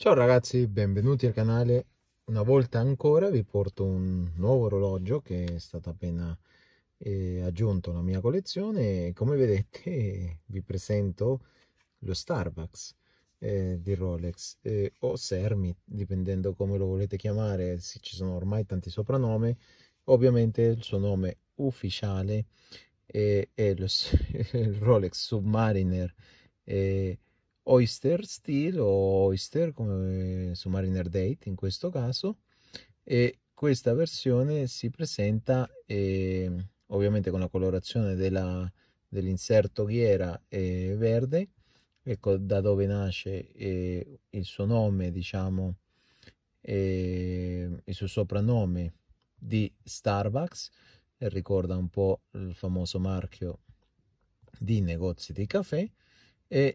Ciao ragazzi, benvenuti al canale. Una volta ancora vi porto un nuovo orologio che è stato appena eh, aggiunto alla mia collezione. Come vedete vi presento lo Starbucks eh, di Rolex eh, o Sermi, dipendendo come lo volete chiamare, sì, ci sono ormai tanti soprannomi. Ovviamente il suo nome ufficiale è, è lo, il Rolex Submariner. Eh, Oyster Steel o Oyster come su Mariner Date in questo caso e questa versione si presenta eh, ovviamente con la colorazione dell'inserto ghiera eh, verde ecco da dove nasce eh, il suo nome diciamo ehm, il suo soprannome di Starbucks ricorda un po' il famoso marchio di negozi di caffè e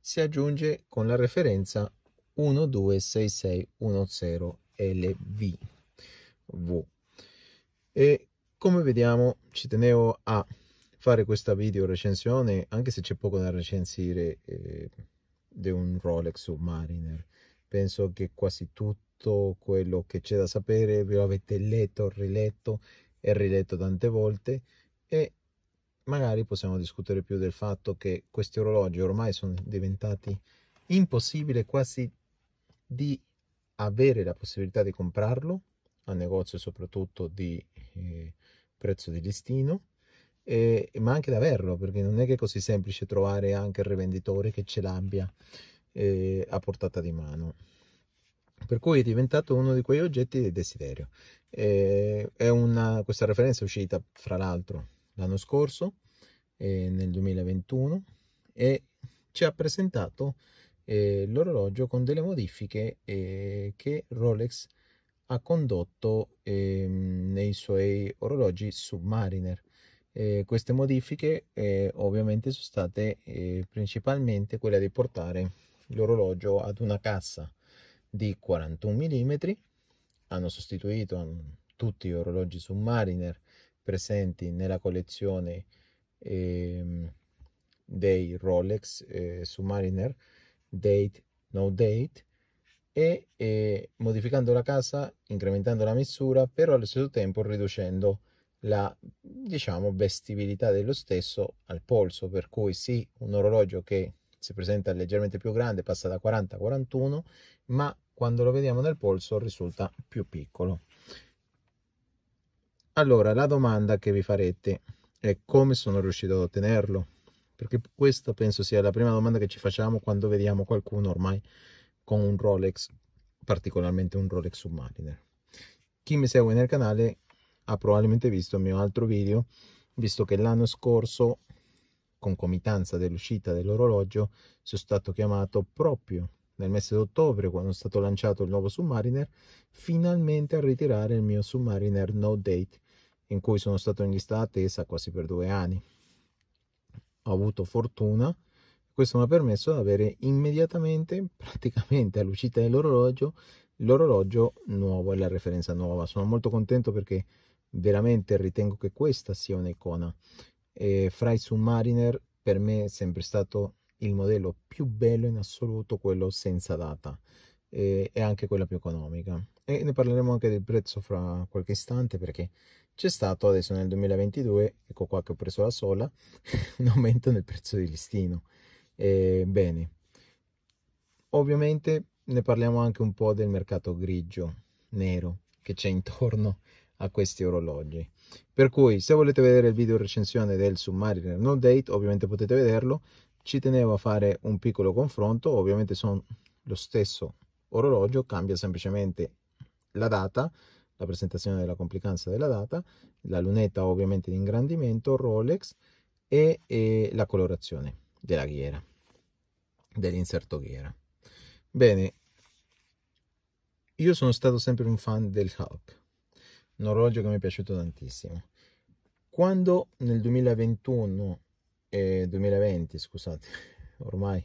si aggiunge con la referenza 126610LV. E come vediamo, ci tenevo a fare questa video recensione, anche se c'è poco da recensire eh, di un Rolex Submariner. Penso che quasi tutto quello che c'è da sapere ve lo avete letto, riletto e riletto tante volte e magari possiamo discutere più del fatto che questi orologi ormai sono diventati impossibile quasi di avere la possibilità di comprarlo a negozio soprattutto di eh, prezzo di listino eh, ma anche da averlo perché non è che è così semplice trovare anche il rivenditore che ce l'abbia eh, a portata di mano per cui è diventato uno di quegli oggetti di desiderio eh, una, questa referenza è uscita fra l'altro l'anno scorso, eh, nel 2021, e ci ha presentato eh, l'orologio con delle modifiche eh, che Rolex ha condotto ehm, nei suoi orologi Submariner. Eh, queste modifiche eh, ovviamente sono state eh, principalmente quelle di portare l'orologio ad una cassa di 41 mm, hanno sostituito mm, tutti gli orologi Submariner presenti nella collezione eh, dei Rolex eh, Submariner Date No Date e eh, modificando la casa, incrementando la misura, però allo stesso tempo riducendo la diciamo vestibilità dello stesso al polso, per cui sì, un orologio che si presenta leggermente più grande, passa da 40 a 41, ma quando lo vediamo nel polso risulta più piccolo. Allora, la domanda che vi farete è come sono riuscito ad ottenerlo? Perché questa penso sia la prima domanda che ci facciamo quando vediamo qualcuno ormai con un Rolex, particolarmente un Rolex Submariner. Chi mi segue nel canale ha probabilmente visto il mio altro video, visto che l'anno scorso, concomitanza dell'uscita dell'orologio, sono stato chiamato proprio nel mese d'ottobre, quando è stato lanciato il nuovo Submariner, finalmente a ritirare il mio Submariner No Date, in cui sono stato in lista d'attesa quasi per due anni. Ho avuto fortuna, questo mi ha permesso di avere immediatamente, praticamente all'uscita dell'orologio, l'orologio nuovo e la referenza nuova. Sono molto contento perché veramente ritengo che questa sia un'icona. fra i Submariner per me è sempre stato il modello più bello in assoluto, quello senza data e, e anche quella più economica. E ne parleremo anche del prezzo fra qualche istante perché c'è stato adesso nel 2022, ecco qua che ho preso la sola, un aumento nel prezzo di listino. E, bene, ovviamente ne parliamo anche un po' del mercato grigio, nero, che c'è intorno a questi orologi. Per cui se volete vedere il video recensione del Submariner No Date, ovviamente potete vederlo, ci tenevo a fare un piccolo confronto ovviamente sono lo stesso orologio cambia semplicemente la data la presentazione della complicanza della data la lunetta ovviamente di ingrandimento Rolex e, e la colorazione della ghiera dell'inserto ghiera bene io sono stato sempre un fan del Hulk un orologio che mi è piaciuto tantissimo quando nel 2021 eh, 2020, scusate, ormai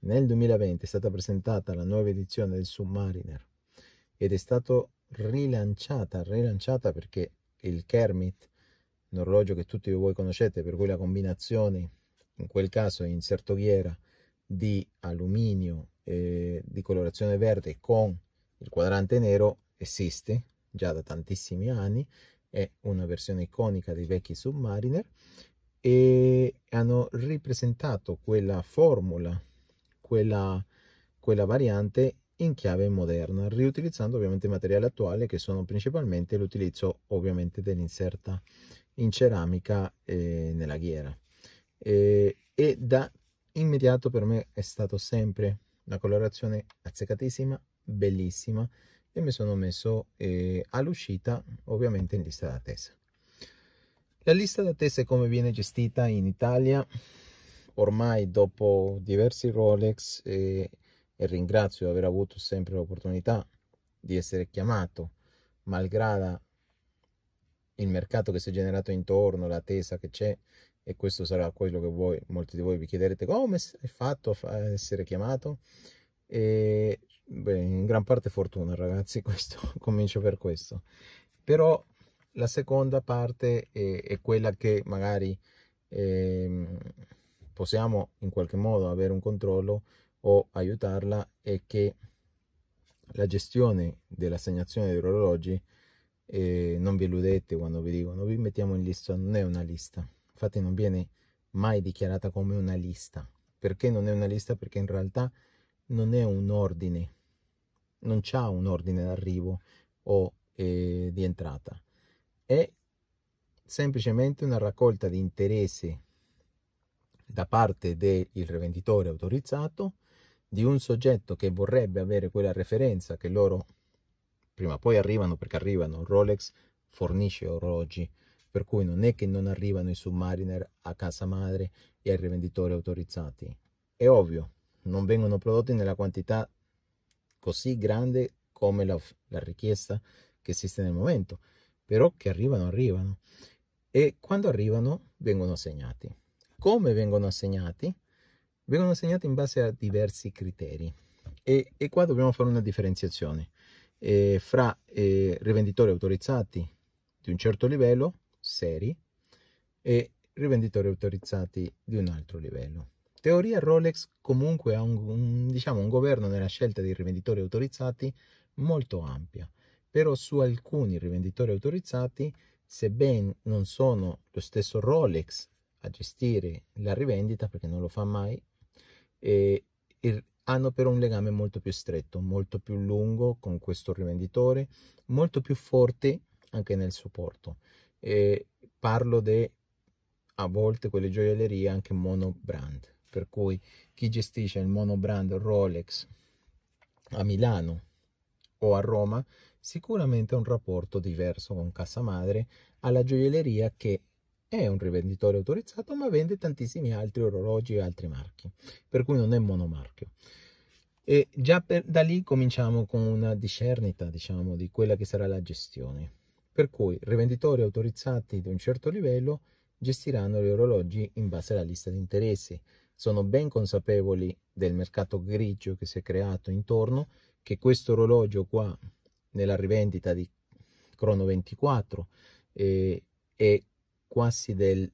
nel 2020 è stata presentata la nuova edizione del Submariner ed è stato rilanciata, rilanciata perché il Kermit, un orologio che tutti voi conoscete, per cui la combinazione, in quel caso in ghiera di alluminio eh, di colorazione verde con il quadrante nero esiste già da tantissimi anni, è una versione iconica dei vecchi Submariner e hanno ripresentato quella formula, quella, quella variante in chiave moderna, riutilizzando ovviamente materiale attuale che sono principalmente l'utilizzo ovviamente dell'inserta in ceramica eh, nella ghiera. E, e da immediato per me è stato sempre una colorazione azzeccatissima, bellissima e mi sono messo eh, all'uscita ovviamente in lista d'attesa. La lista d'attesa e come viene gestita in Italia, ormai dopo diversi Rolex e, e ringrazio di aver avuto sempre l'opportunità di essere chiamato, malgrado il mercato che si è generato intorno, l'attesa che c'è, e questo sarà quello che voi, molti di voi vi chiederete, come hai fatto a essere chiamato? E, beh, in gran parte fortuna ragazzi, questo comincio per questo. Però la seconda parte è, è quella che magari eh, possiamo in qualche modo avere un controllo o aiutarla è che la gestione dell'assegnazione degli orologi eh, non vi illudete quando vi dicono vi mettiamo in lista non è una lista infatti non viene mai dichiarata come una lista perché non è una lista perché in realtà non è un ordine non c'è un ordine d'arrivo o eh, di entrata è semplicemente una raccolta di interessi da parte del rivenditore autorizzato di un soggetto che vorrebbe avere quella referenza che loro prima o poi arrivano perché arrivano Rolex fornisce orologi per cui non è che non arrivano i submariner a casa madre e ai rivenditori autorizzati è ovvio non vengono prodotti nella quantità così grande come la, la richiesta che esiste nel momento però che arrivano, arrivano. E quando arrivano vengono assegnati. Come vengono assegnati? Vengono assegnati in base a diversi criteri e, e qua dobbiamo fare una differenziazione eh, fra eh, rivenditori autorizzati di un certo livello, seri, e rivenditori autorizzati di un altro livello. Teoria Rolex comunque ha un, un, diciamo, un governo nella scelta dei rivenditori autorizzati molto ampia però su alcuni rivenditori autorizzati, sebbene non sono lo stesso Rolex a gestire la rivendita, perché non lo fa mai, eh, hanno però un legame molto più stretto, molto più lungo con questo rivenditore, molto più forte anche nel supporto. Eh, parlo di a volte quelle gioiellerie anche monobrand, per cui chi gestisce il monobrand Rolex a Milano o a Roma sicuramente un rapporto diverso con madre alla gioielleria che è un rivenditore autorizzato ma vende tantissimi altri orologi e altri marchi, per cui non è monomarchio. E già per, da lì cominciamo con una discernita, diciamo, di quella che sarà la gestione. Per cui rivenditori autorizzati di un certo livello gestiranno gli orologi in base alla lista di interessi. Sono ben consapevoli del mercato grigio che si è creato intorno, che questo orologio qua nella rivendita di Crono 24 eh, è quasi del,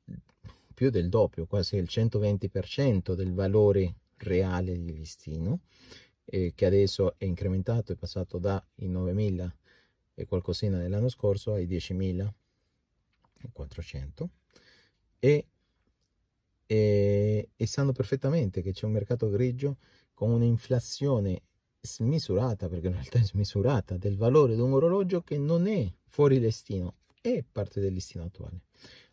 più del doppio, quasi il 120% del valore reale di listino, eh, che adesso è incrementato, è passato dai 9.000 e qualcosina dell'anno scorso ai 10.400 e, e, e sanno perfettamente che c'è un mercato grigio con un'inflazione smisurata, perché in realtà è smisurata, del valore di un orologio che non è fuori listino, è parte del listino attuale.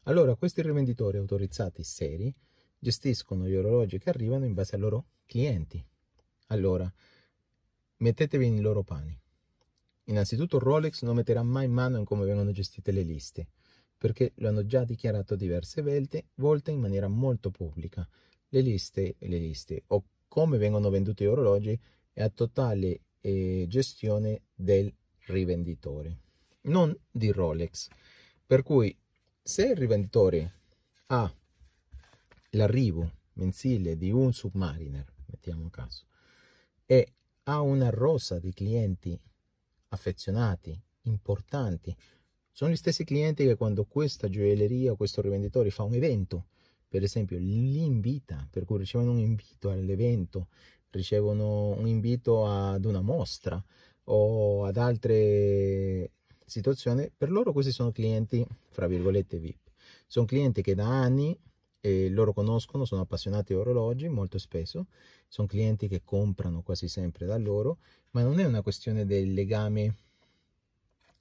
Allora, questi rivenditori autorizzati seri gestiscono gli orologi che arrivano in base ai loro clienti. Allora, mettetevi nei loro panni. Innanzitutto Rolex non metterà mai mano in come vengono gestite le liste, perché lo hanno già dichiarato diverse volte, volte in maniera molto pubblica. Le liste, le liste o come vengono venduti gli orologi e a totale eh, gestione del rivenditore, non di Rolex. Per cui se il rivenditore ha l'arrivo mensile di un submariner, mettiamo a caso, e ha una rosa di clienti affezionati, importanti, sono gli stessi clienti che quando questa gioielleria o questo rivenditore fa un evento, per esempio, li invita, per cui ricevono un invito all'evento ricevono un invito ad una mostra o ad altre situazioni, per loro questi sono clienti, fra virgolette, VIP. Sono clienti che da anni eh, loro conoscono, sono appassionati di orologi molto spesso, sono clienti che comprano quasi sempre da loro, ma non è una questione del legame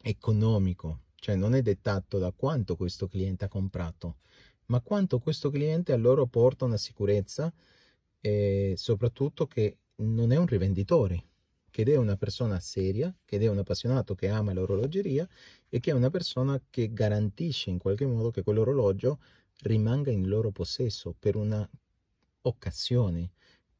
economico, cioè non è dettato da quanto questo cliente ha comprato, ma quanto questo cliente a loro porta una sicurezza e soprattutto che non è un rivenditore, che è una persona seria, che è un appassionato che ama l'orologeria e che è una persona che garantisce in qualche modo che quell'orologio rimanga in loro possesso per un'occasione,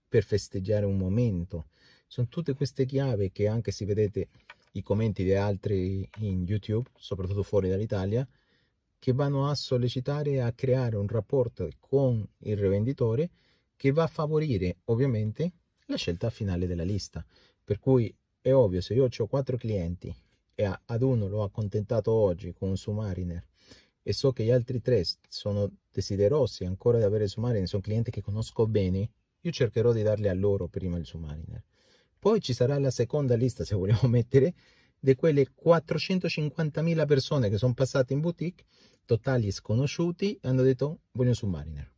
per festeggiare un momento. Sono tutte queste chiavi che anche se vedete i commenti di altri in YouTube, soprattutto fuori dall'Italia, che vanno a sollecitare a creare un rapporto con il rivenditore che va a favorire ovviamente la scelta finale della lista. Per cui è ovvio, se io ho quattro clienti e ad uno l'ho accontentato oggi con un Submariner e so che gli altri tre sono desiderosi ancora di avere il Submariner, sono clienti che conosco bene, io cercherò di darli a loro prima il Submariner. Poi ci sarà la seconda lista, se vogliamo mettere, di quelle 450.000 persone che sono passate in boutique, totali sconosciuti, e hanno detto voglio un Submariner.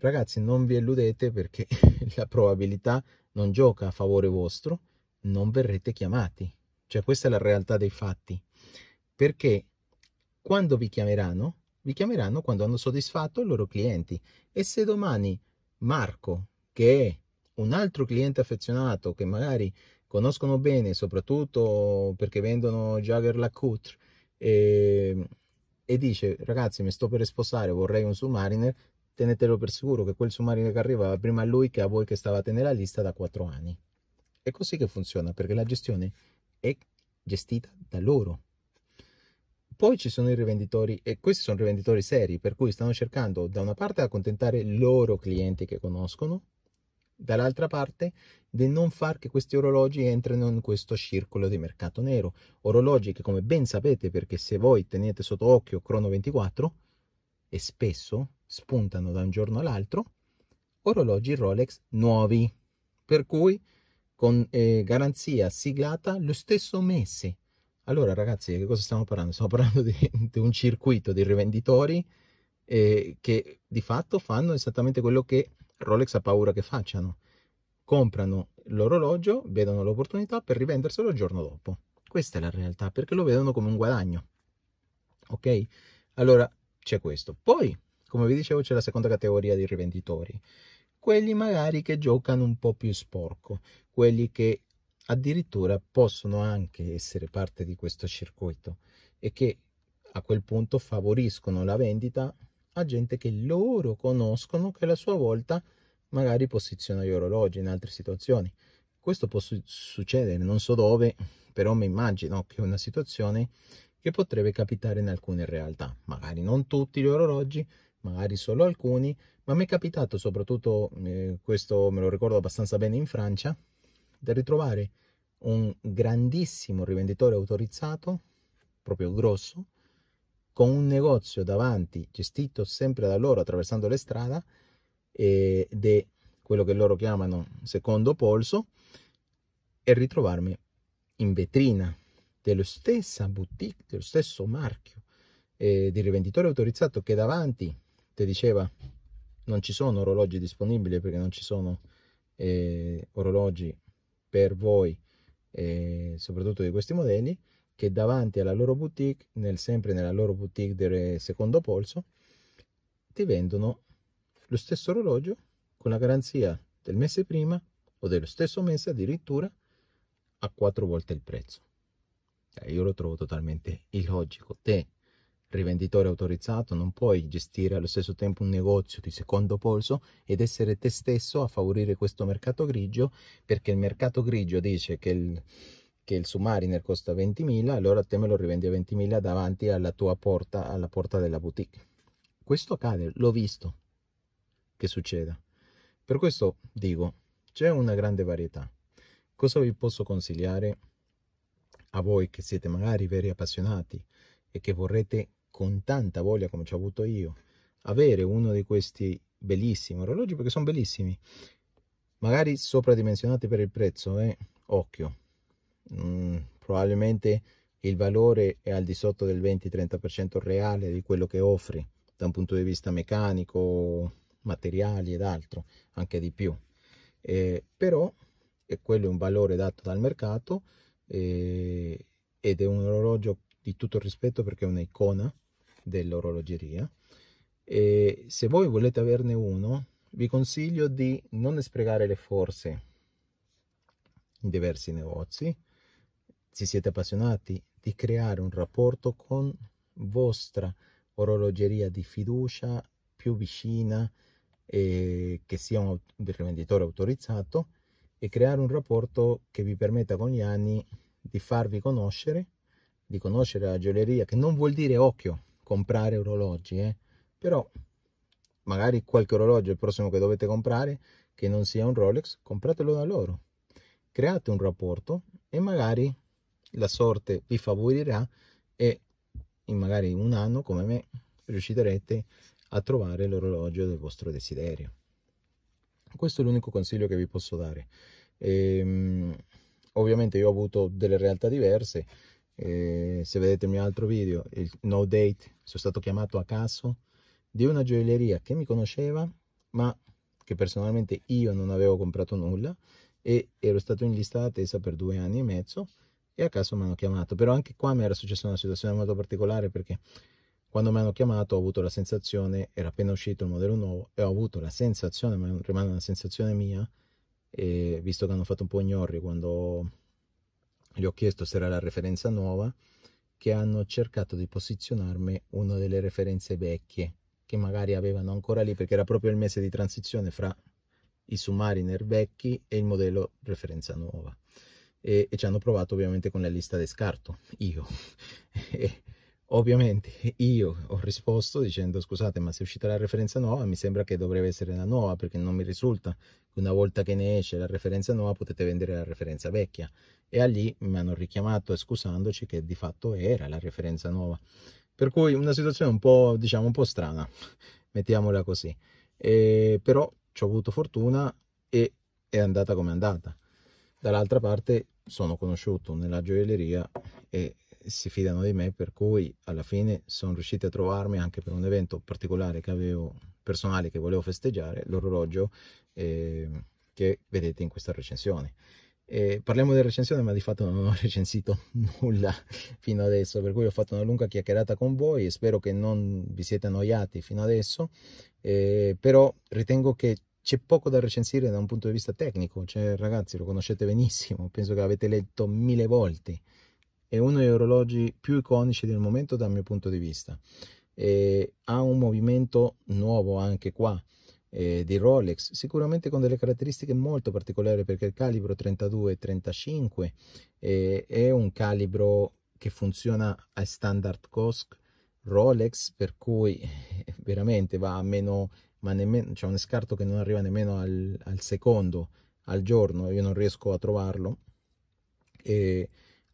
Ragazzi, non vi illudete perché la probabilità non gioca a favore vostro, non verrete chiamati. Cioè questa è la realtà dei fatti. Perché quando vi chiameranno, vi chiameranno quando hanno soddisfatto i loro clienti. E se domani Marco, che è un altro cliente affezionato, che magari conoscono bene, soprattutto perché vendono Jagger Lacoutre, e, ehm, e dice ragazzi mi sto per sposare, vorrei un Submariner, tenetelo per sicuro che quel sommario che arrivava prima a lui che a voi che stavate nella lista da quattro anni. È così che funziona, perché la gestione è gestita da loro. Poi ci sono i rivenditori, e questi sono rivenditori seri, per cui stanno cercando da una parte di accontentare i loro clienti che conoscono, dall'altra parte di non far che questi orologi entrino in questo circolo di mercato nero. Orologi che come ben sapete, perché se voi tenete sotto occhio Crono 24, e spesso spuntano da un giorno all'altro orologi Rolex nuovi, per cui con eh, garanzia siglata lo stesso mese. Allora ragazzi, che cosa stiamo parlando? Stiamo parlando di, di un circuito di rivenditori eh, che di fatto fanno esattamente quello che Rolex ha paura che facciano. Comprano l'orologio, vedono l'opportunità per rivenderselo il giorno dopo. Questa è la realtà, perché lo vedono come un guadagno. Ok? Allora, c'è questo. Poi, come vi dicevo, c'è la seconda categoria di rivenditori, quelli magari che giocano un po' più sporco, quelli che addirittura possono anche essere parte di questo circuito e che a quel punto favoriscono la vendita a gente che loro conoscono che a sua volta magari posiziona gli orologi in altre situazioni. Questo può su- succedere, non so dove, però mi immagino che una situazione che potrebbe capitare in alcune realtà, magari non tutti gli orologi, magari solo alcuni, ma mi è capitato soprattutto, eh, questo me lo ricordo abbastanza bene in Francia, di ritrovare un grandissimo rivenditore autorizzato, proprio grosso, con un negozio davanti, gestito sempre da loro attraversando le strade, ed è quello che loro chiamano secondo polso, e ritrovarmi in vetrina della stessa boutique, dello stesso marchio eh, di rivenditore autorizzato che davanti ti diceva non ci sono orologi disponibili perché non ci sono eh, orologi per voi, eh, soprattutto di questi modelli, che davanti alla loro boutique, nel, sempre nella loro boutique del secondo polso, ti vendono lo stesso orologio con la garanzia del mese prima o dello stesso mese addirittura a quattro volte il prezzo. Cioè, io lo trovo totalmente illogico. Te, rivenditore autorizzato, non puoi gestire allo stesso tempo un negozio di secondo polso ed essere te stesso a favorire questo mercato grigio, perché il mercato grigio dice che il, che il Submariner costa 20.000, allora te me lo rivendi a 20.000 davanti alla tua porta, alla porta della boutique. Questo accade, l'ho visto che succeda. Per questo dico, c'è una grande varietà. Cosa vi posso consigliare? a voi che siete magari veri appassionati e che vorrete con tanta voglia come ci ho avuto io avere uno di questi bellissimi orologi perché sono bellissimi magari sopradimensionati per il prezzo eh? occhio mm, probabilmente il valore è al di sotto del 20-30% reale di quello che offri da un punto di vista meccanico materiali ed altro anche di più eh, però e quello è un valore dato dal mercato e, ed è un orologio di tutto rispetto perché è un'icona dell'orologeria. E se voi volete averne uno, vi consiglio di non sprecare le forze in diversi negozi. Se siete appassionati di creare un rapporto con vostra orologeria di fiducia più vicina, eh, che sia un rivenditore autorizzato, e creare un rapporto che vi permetta con gli anni di farvi conoscere, di conoscere la gioielleria, che non vuol dire occhio comprare orologi, eh? però magari qualche orologio il prossimo che dovete comprare che non sia un Rolex, compratelo da loro. Create un rapporto e magari la sorte vi favorirà e in magari un anno come me riuscirete a trovare l'orologio del vostro desiderio. Questo è l'unico consiglio che vi posso dare. E, ehm, ovviamente io ho avuto delle realtà diverse, e, eh, se vedete il mio altro video, il no date, sono stato chiamato a caso di una gioielleria che mi conosceva, ma che personalmente io non avevo comprato nulla e ero stato in lista d'attesa per due anni e mezzo e a caso mi hanno chiamato. Però anche qua mi era successa una situazione molto particolare perché quando mi hanno chiamato ho avuto la sensazione, era appena uscito il modello nuovo, e ho avuto la sensazione, ma rimane una sensazione mia, e visto che hanno fatto un po' ignorri quando gli ho chiesto se era la referenza nuova, che hanno cercato di posizionarmi una delle referenze vecchie, che magari avevano ancora lì, perché era proprio il mese di transizione fra i Submariner vecchi e il modello referenza nuova. E, e ci hanno provato ovviamente con la lista di scarto, io. Ovviamente io ho risposto dicendo scusate ma se uscita la referenza nuova mi sembra che dovrebbe essere la nuova perché non mi risulta che una volta che ne esce la referenza nuova potete vendere la referenza vecchia e a lì mi hanno richiamato scusandoci che di fatto era la referenza nuova per cui una situazione un po' diciamo un po' strana mettiamola così e, però ci ho avuto fortuna e è andata come è andata dall'altra parte sono conosciuto nella gioielleria e si fidano di me, per cui alla fine sono riusciti a trovarmi anche per un evento particolare che avevo personale che volevo festeggiare, l'orologio eh, che vedete in questa recensione. Eh, parliamo di recensione, ma di fatto non ho recensito nulla fino adesso, per cui ho fatto una lunga chiacchierata con voi e spero che non vi siete annoiati fino adesso, eh, però ritengo che c'è poco da recensire da un punto di vista tecnico, cioè ragazzi lo conoscete benissimo, penso che l'avete letto mille volte è uno degli orologi più iconici del momento dal mio punto di vista. E ha un movimento nuovo anche qua eh, di Rolex, sicuramente con delle caratteristiche molto particolari perché il calibro 32-35 eh, è un calibro che funziona a standard cost Rolex, per cui eh, veramente va a meno, ma nemmeno, c'è cioè un scarto che non arriva nemmeno al, al secondo al giorno, io non riesco a trovarlo. E,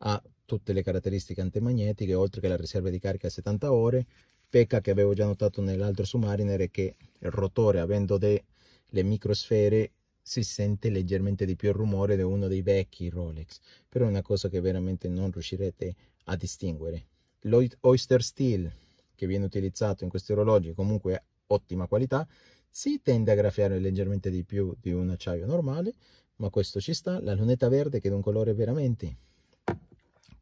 ha tutte le caratteristiche antimagnetiche, oltre che la riserva di carica a 70 ore. Pecca che avevo già notato nell'altro Submariner è che il rotore, avendo delle microsfere, si sente leggermente di più il rumore di uno dei vecchi Rolex, però è una cosa che veramente non riuscirete a distinguere. L'Oyster Steel che viene utilizzato in questi orologi comunque ottima qualità, si tende a graffiare leggermente di più di un acciaio normale, ma questo ci sta, la lunetta verde che è un colore veramente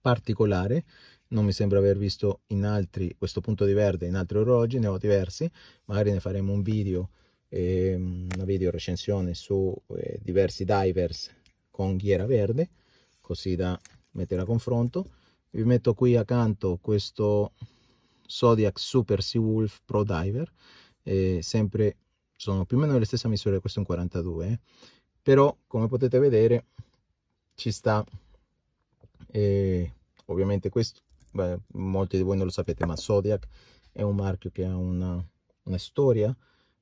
particolare, non mi sembra aver visto in altri questo punto di verde in altri orologi, ne ho diversi, magari ne faremo un video, eh, una video recensione su eh, diversi divers con ghiera verde, così da mettere a confronto. Vi metto qui accanto questo Zodiac Super Sea Wolf Pro Diver, eh, sempre sono più o meno delle stesse misure, questo è un 42, eh. però come potete vedere ci sta e ovviamente questo, beh, molti di voi non lo sapete, ma Zodiac è un marchio che ha una, una storia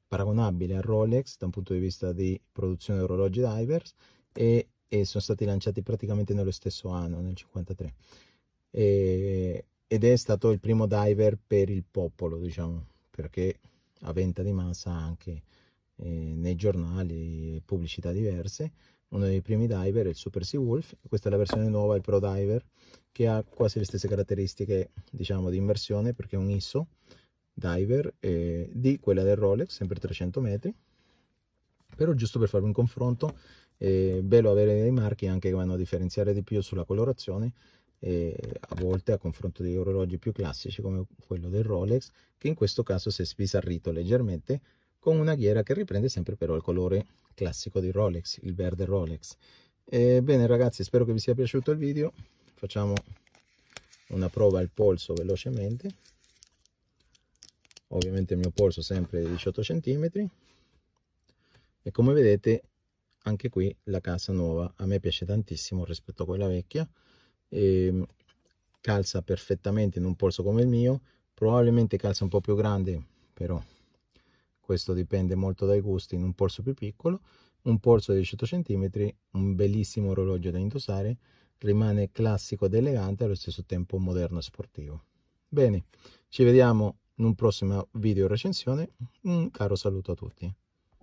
paragonabile a Rolex da un punto di vista di produzione di orologi divers e, e sono stati lanciati praticamente nello stesso anno, nel 53. E, ed è stato il primo diver per il popolo, diciamo, perché a venta di massa anche eh, nei giornali e pubblicità diverse uno dei primi diver il Super Sea Wolf, questa è la versione nuova, il Pro Diver, che ha quasi le stesse caratteristiche diciamo di immersione perché è un ISO diver eh, di quella del Rolex, sempre 300 metri, però giusto per farvi un confronto è bello avere dei marchi anche che vanno a differenziare di più sulla colorazione a volte a confronto di orologi più classici come quello del Rolex che in questo caso si è sbizzarrito leggermente con una ghiera che riprende sempre però il colore classico di Rolex, il verde Rolex. E bene ragazzi, spero che vi sia piaciuto il video. Facciamo una prova al polso velocemente. Ovviamente il mio polso è sempre 18 cm. E come vedete anche qui la cassa nuova a me piace tantissimo rispetto a quella vecchia. E ehm, calza perfettamente in un polso come il mio. Probabilmente calza un po' più grande, però questo dipende molto dai gusti, in un polso più piccolo, un polso di 18 cm, un bellissimo orologio da indossare, rimane classico ed elegante allo stesso tempo moderno e sportivo. Bene, ci vediamo in un prossimo video recensione, un caro saluto a tutti.